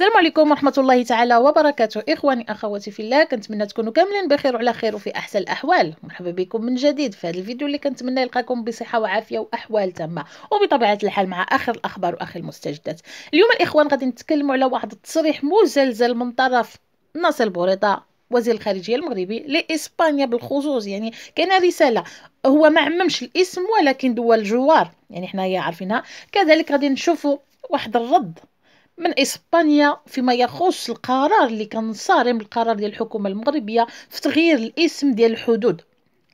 السلام عليكم ورحمة الله تعالى وبركاته إخواني أخواتي في الله كنتمنى تكونوا كاملين بخير وعلى خير وفي أحسن الأحوال مرحبا بكم من جديد في هذا الفيديو اللي كنتمنى يلقاكم بصحة وعافية وأحوال تامة وبطبيعة الحال مع آخر الأخبار وآخر المستجدات اليوم الإخوان غادي نتكلموا على واحد التصريح مزلزل من طرف ناصر البوريطة وزير الخارجيه المغربي لاسبانيا بالخصوص يعني كان رساله هو ما عممش الاسم ولكن دول الجوار يعني حنايا عارفينها كذلك غادي نشوفوا واحد الرد من اسبانيا فيما يخص القرار اللي كان صارم القرار ديال الحكومه المغربيه في تغيير الاسم ديال الحدود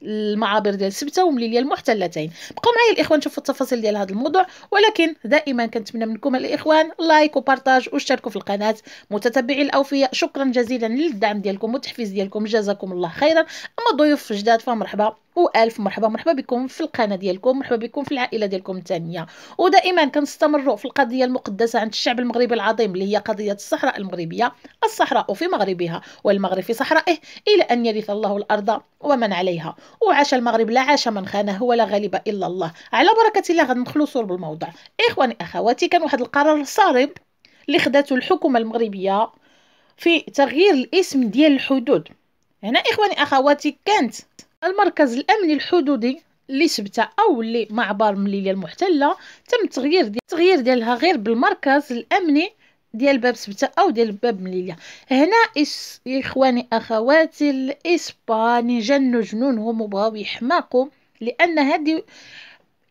المعابر ديال سبته ومليليه المحتلتين بقوا معايا الاخوان شوفوا التفاصيل ديال هذا الموضوع ولكن دائما كنتمنى منكم الاخوان لايك وبارطاج واشتركوا في القناه متتبعي الاوفياء شكرا جزيلا للدعم ديالكم والتحفيز ديالكم جزاكم الله خيرا اما ضيوف جداد فمرحبا والف مرحبا مرحبا بكم في القناه ديالكم مرحبا بكم في العائله ديالكم الثانيه ودائما كنستمروا في القضيه المقدسه عند الشعب المغربي العظيم اللي هي قضيه الصحراء المغربيه الصحراء في مغربها والمغرب في صحرائه الى ان يرث الله الارض ومن عليها وعاش المغرب لا عاش من خانه ولا غالب الا الله على بركه الله غنخلو صور بالموضوع اخواني اخواتي كان واحد القرار صارم اللي خداته الحكومه المغربيه في تغيير الاسم ديال الحدود هنا اخواني اخواتي كانت المركز الامني الحدودي اللي ثبته او اللي معبر مليليه المحتله تم تغيير دي تغيير ديالها غير بالمركز الامني ديال باب سبته او ديال باب مليليه هنا إس... اخواني اخواتي الاسباني جنوا جنونهم وبغاو يحماقوا لان هذه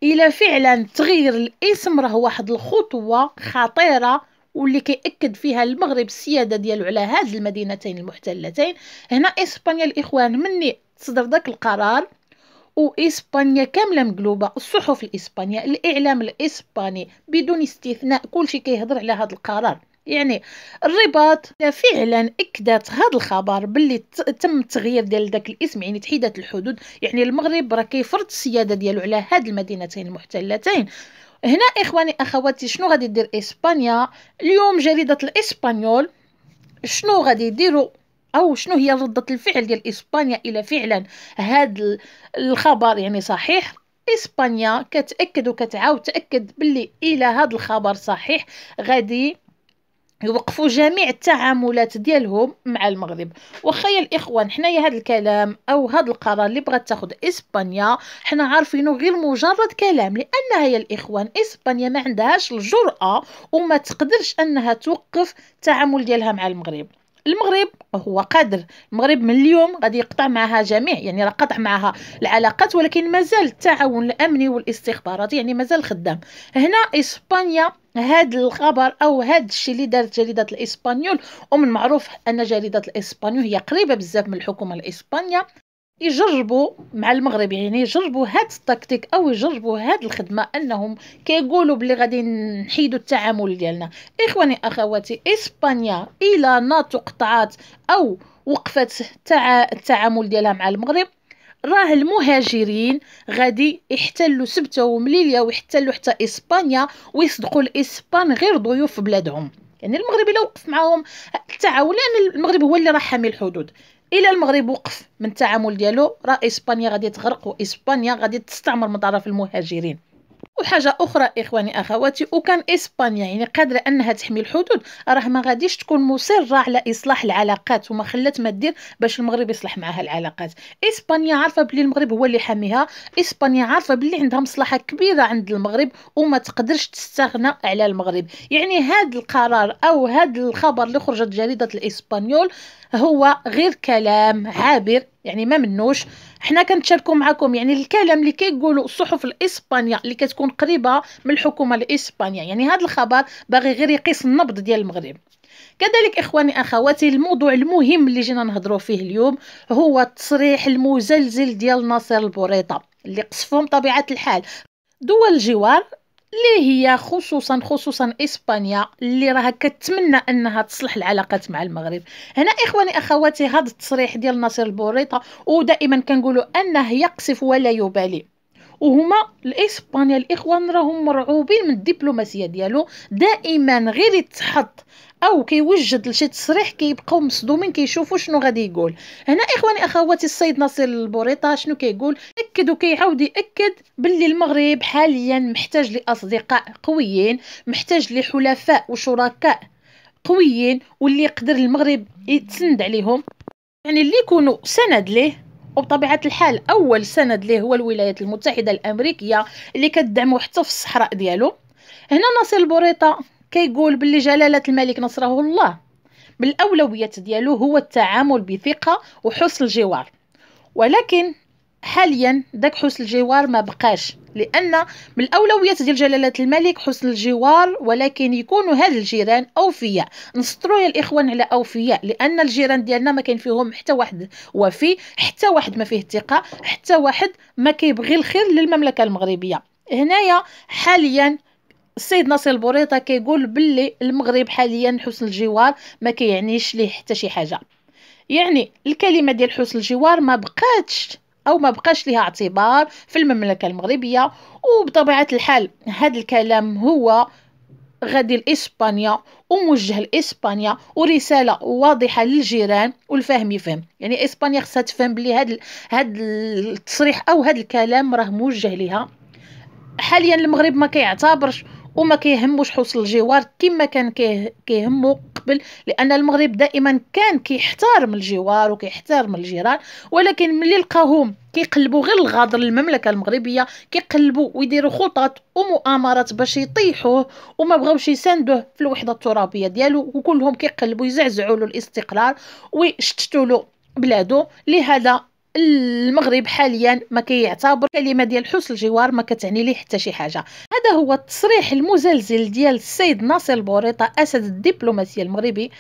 الى فعلا تغيير الاسم راه واحد الخطوه خطيره واللي كيأكد فيها المغرب السيادة ديالو على هاد المدينتين المحتلتين هنا إسبانيا الإخوان مني صدر داك القرار واسبانيا كامله مقلوبه الصحف الاسبانيه الاعلام الاسباني بدون استثناء كلشي كيهضر على هذا القرار يعني الرباط فعلا اكدت هذا الخبر باللي تم تغيير ديال داك الاسم يعني تحيدات الحدود يعني المغرب راه كيفرض السياده ديالو على هاد المدينتين المحتلتين هنا اخواني اخواتي شنو غادي دير اسبانيا اليوم جريده الاسبانيول شنو غادي يديروا او شنو هي ردة الفعل ديال اسبانيا الى فعلا هذا الخبر يعني صحيح اسبانيا كتاكد وكتعاود تاكد باللي الى هذا الخبر صحيح غادي يوقفوا جميع التعاملات ديالهم مع المغرب واخا يا الاخوان حنايا هذا الكلام او هذا القرار اللي بغات تاخذ اسبانيا حنا عارفينه غير مجرد كلام لانها يا الاخوان اسبانيا ما عندهاش الجرأه وما تقدرش انها توقف التعامل ديالها مع المغرب المغرب هو قادر المغرب من اليوم غادي يقطع معها جميع يعني راه قطع معها العلاقات ولكن مازال التعاون الامني والاستخباراتي يعني مازال خدام هنا اسبانيا هاد الخبر او هاد الشيء اللي دارت جريده الاسبانيول ومن معروف ان جريده الاسبانيول هي قريبه بزاف من الحكومه الاسبانيه يجربوا مع المغرب يعني يجربوا هاد التكتيك او يجربوا هاد الخدمه انهم كيقولوا بلي غادي نحيدوا التعامل ديالنا اخواني اخواتي اسبانيا الى ناتو قطعات او وقفت التع... التعامل ديالها مع المغرب راه المهاجرين غادي يحتلوا سبته ومليليا ويحتلوا حتى اسبانيا ويصدقوا الاسبان غير ضيوف بلادهم يعني المغرب الا وقف معاهم التعاون لان المغرب هو اللي راه حامي الحدود الى المغرب وقف من التعامل ديالو راه اسبانيا غادي تغرق واسبانيا غادي تستعمر من طرف المهاجرين وحاجه اخرى اخواني اخواتي وكان اسبانيا يعني قادره انها تحمي الحدود راه ما غاديش تكون مصره على اصلاح العلاقات وما خلات ما دير باش المغرب يصلح معها العلاقات اسبانيا عارفه بلي المغرب هو اللي حاميها اسبانيا عارفه بلي عندها مصلحه كبيره عند المغرب وما تقدرش تستغنى على المغرب يعني هذا القرار او هذا الخبر اللي خرجت جريده الاسبانيول هو غير كلام عابر يعني ما منوش حنا كنتشاركوا معكم يعني الكلام اللي كيقولوا الصحف الاسبانيه اللي كتكون قريبه من الحكومه الاسبانيه يعني هذا الخبر باغي غير يقيس النبض ديال المغرب كذلك اخواني اخواتي الموضوع المهم اللي جينا نهضروا فيه اليوم هو التصريح المزلزل ديال ناصر البوريطه اللي قصفهم طبيعه الحال دول الجوار اللي هي خصوصا خصوصا اسبانيا اللي راها كتمنى انها تصلح العلاقات مع المغرب هنا اخواني اخواتي هذا التصريح ديال ناصر البوريطه ودائما كنقولوا انه يقصف ولا يبالي وهما الاسبانيا الاخوان راهم مرعوبين من الدبلوماسيه ديالو دائما غير يتحط او كيوجد لشي تصريح كيبقاو مصدومين كيشوفوا شنو غادي يقول هنا اخواني اخواتي السيد ناصر البوريطه شنو كيقول اكد وكيعاود ياكد باللي المغرب حاليا محتاج لاصدقاء قويين محتاج لحلفاء وشركاء قويين واللي يقدر المغرب يتسند عليهم يعني اللي يكونوا سند ليه وبطبيعه الحال اول سند ليه هو الولايات المتحده الامريكيه اللي كتدعمه حتى في الصحراء ديالو هنا ناصر البوريطه كيقول باللي جلاله الملك نصره الله من الاولويات ديالو هو التعامل بثقه وحسن الجوار ولكن حاليا داك حسن الجوار ما بقاش لان من الاولويات ديال جلاله الملك حسن الجوار ولكن يكونوا هاد الجيران اوفياء نسطروا يا الاخوان على اوفياء لان الجيران ديالنا ما كاين فيهم حتى واحد وفي حتى واحد ما فيه ثقه حتى واحد ما كيبغي الخير للمملكه المغربيه هنايا حاليا السيد ناصر البوريطه كيقول باللي المغرب حاليا حسن الجوار ما كيعنيش ليه حتى شي حاجه يعني الكلمه ديال حسن الجوار ما بقاتش او ما بقاش ليها اعتبار في المملكه المغربيه وبطبيعه الحال هذا الكلام هو غادي لاسبانيا وموجه لاسبانيا ورساله واضحه للجيران والفهم يفهم يعني اسبانيا خصها تفهم بلي هاد هاد التصريح او هاد الكلام راه موجه ليها حاليا المغرب ما كيعتبرش وما كيهموش حصول الجوار كما كان كيهمو قبل لان المغرب دائما كان كيحترم الجوار وكيحترم الجيران ولكن ملي لقاهم كيقلبوا غير الغدر المملكه المغربيه كيقلبوا ويديروا خطط ومؤامرات باش يطيحوه وما بغاوش يساندوه في الوحده الترابيه ديالو وكلهم كيقلبوا يزعزعوا له الاستقرار ويشتتوا له بلادو لهذا المغرب حاليا ما كيعتبر كلمه ديال حسن الجوار ما كتعني ليه حتى شي حاجه هذا هو التصريح المزلزل ديال السيد ناصر البوريطه اسد الدبلوماسيه المغربي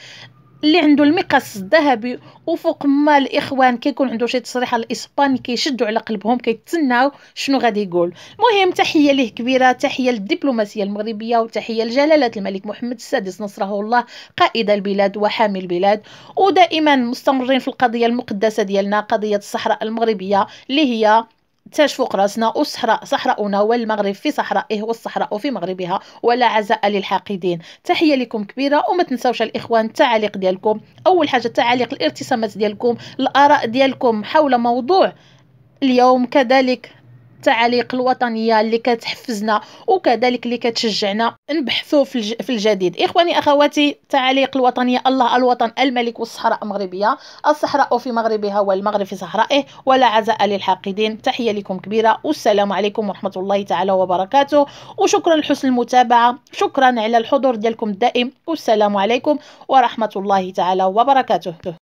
اللي عنده المقص الذهبي وفوق ما الاخوان كيكون عنده شي تصريحه الاسباني كيشدوا على قلبهم كيتسناو شنو غادي يقول المهم تحيه ليه كبيره تحيه للدبلوماسيه المغربيه وتحيه لجلاله الملك محمد السادس نصره الله قائد البلاد وحامي البلاد ودائما مستمرين في القضيه المقدسه ديالنا قضيه الصحراء المغربيه اللي هي تاش فوق راسنا والصحراء صحراؤنا والمغرب في صحرائه والصحراء في مغربها ولا عزاء للحاقدين تحيه لكم كبيره وما تنساوش الاخوان التعاليق ديالكم اول حاجه التعاليق الارتسامات ديالكم الاراء ديالكم حول موضوع اليوم كذلك التعاليق الوطنيه اللي كتحفزنا وكذلك اللي كتشجعنا نبحثوا في, الج... في الجديد اخواني اخواتي التعاليق الوطنيه الله الوطن الملك والصحراء المغربيه الصحراء في مغربها والمغرب في صحرائه ولا عزاء للحاقدين تحيه لكم كبيره والسلام عليكم ورحمه الله تعالى وبركاته وشكرا لحسن المتابعه شكرا على الحضور ديالكم الدائم والسلام عليكم ورحمه الله تعالى وبركاته